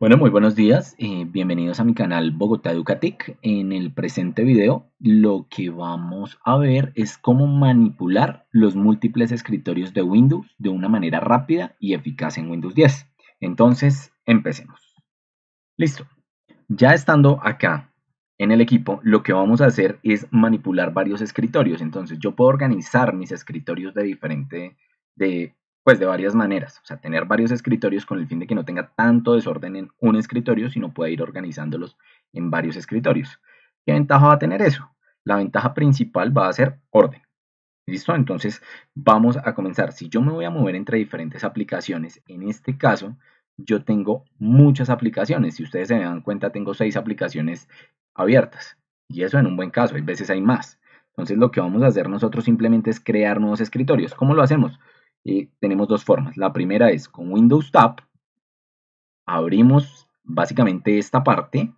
Bueno, muy buenos días, eh, bienvenidos a mi canal Bogotá Educatic. En el presente video lo que vamos a ver es cómo manipular los múltiples escritorios de Windows de una manera rápida y eficaz en Windows 10. Entonces, empecemos. Listo. Ya estando acá en el equipo, lo que vamos a hacer es manipular varios escritorios. Entonces, yo puedo organizar mis escritorios de diferente, de pues de varias maneras, o sea, tener varios escritorios con el fin de que no tenga tanto desorden en un escritorio, sino pueda ir organizándolos en varios escritorios. ¿Qué ventaja va a tener eso? La ventaja principal va a ser orden. ¿Listo? Entonces vamos a comenzar. Si yo me voy a mover entre diferentes aplicaciones, en este caso yo tengo muchas aplicaciones. Si ustedes se dan cuenta, tengo seis aplicaciones abiertas. Y eso en un buen caso, hay veces hay más. Entonces lo que vamos a hacer nosotros simplemente es crear nuevos escritorios. ¿Cómo lo hacemos? tenemos dos formas. La primera es con Windows Tab, abrimos básicamente esta parte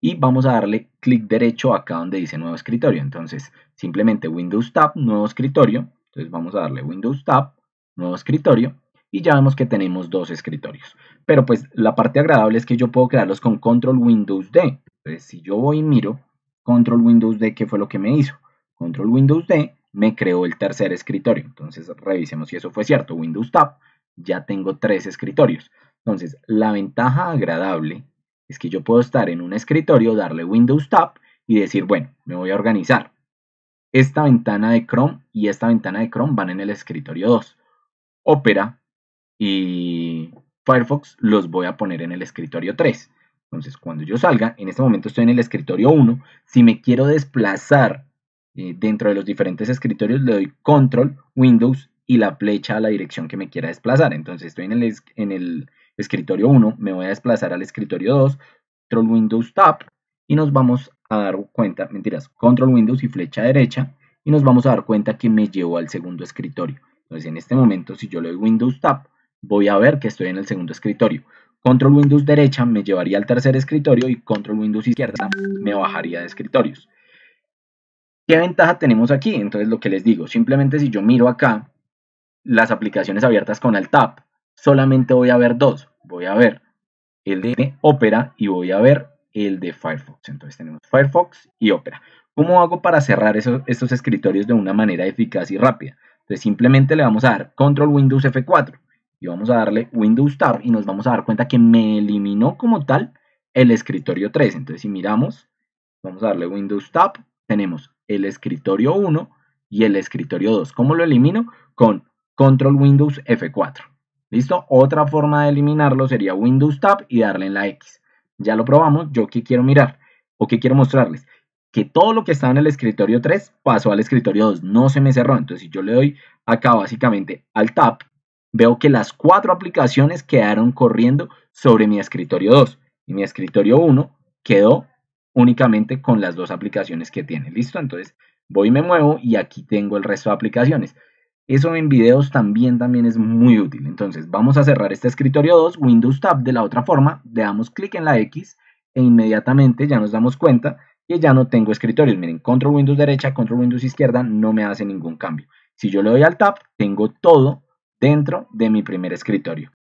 y vamos a darle clic derecho acá donde dice nuevo escritorio. Entonces, simplemente Windows Tab, nuevo escritorio. Entonces vamos a darle Windows Tab, nuevo escritorio y ya vemos que tenemos dos escritorios. Pero pues la parte agradable es que yo puedo crearlos con Control Windows D. Entonces si yo voy y miro Control Windows D, ¿qué fue lo que me hizo? Control Windows D me creó el tercer escritorio. Entonces, revisemos si eso fue cierto. Windows Tab, ya tengo tres escritorios. Entonces, la ventaja agradable es que yo puedo estar en un escritorio, darle Windows Tab y decir, bueno, me voy a organizar. Esta ventana de Chrome y esta ventana de Chrome van en el escritorio 2. Opera y Firefox los voy a poner en el escritorio 3. Entonces, cuando yo salga, en este momento estoy en el escritorio 1, si me quiero desplazar eh, dentro de los diferentes escritorios le doy control, Windows y la flecha a la dirección que me quiera desplazar. Entonces estoy en el, escritorio 1, me voy a desplazar al escritorio 2, control Windows Tab y nos vamos a dar cuenta, mentiras, control Windows y flecha derecha y nos vamos a dar cuenta que me llevo al segundo escritorio. Entonces en este momento si yo le doy Windows Tab voy a ver que estoy en el segundo escritorio. Control Windows derecha me llevaría al tercer escritorio y Control Windows izquierda me bajaría de escritorios. ¿Qué ventaja tenemos aquí? Entonces lo que les digo, simplemente si yo miro acá las aplicaciones abiertas con el tab, solamente voy a ver dos. Voy a ver el de Opera y voy a ver el de Firefox. Entonces tenemos Firefox y Opera. ¿Cómo hago para cerrar esos, estos escritorios de una manera eficaz y rápida? Entonces simplemente le vamos a dar Control Windows F4 y vamos a darle Windows Tab y nos vamos a dar cuenta que me eliminó como tal el escritorio 3. Entonces si miramos, vamos a darle Windows Tab, tenemos el escritorio 1 y el escritorio 2. ¿Cómo lo elimino? Con Control Windows F4. ¿Listo? Otra forma de eliminarlo sería Windows Tab y darle en la X. Ya lo probamos. ¿Yo qué quiero mirar? ¿O qué quiero mostrarles? Que todo lo que estaba en el escritorio 3 pasó al escritorio 2. No se me cerró. Entonces, si yo le doy acá básicamente al Tab, veo que las cuatro aplicaciones quedaron corriendo sobre mi escritorio 2. Y mi escritorio 1 quedó únicamente con las dos aplicaciones que tiene. ¿Listo? Entonces voy y me muevo y aquí tengo el resto de aplicaciones. Eso en videos también, también es muy útil. Entonces vamos a cerrar este escritorio 2, Windows Tab de la otra forma, le damos clic en la X e inmediatamente ya nos damos cuenta que ya no tengo escritorios. Miren, control Windows derecha, control Windows izquierda, no me hace ningún cambio. Si yo le doy al Tab, tengo todo dentro de mi primer escritorio.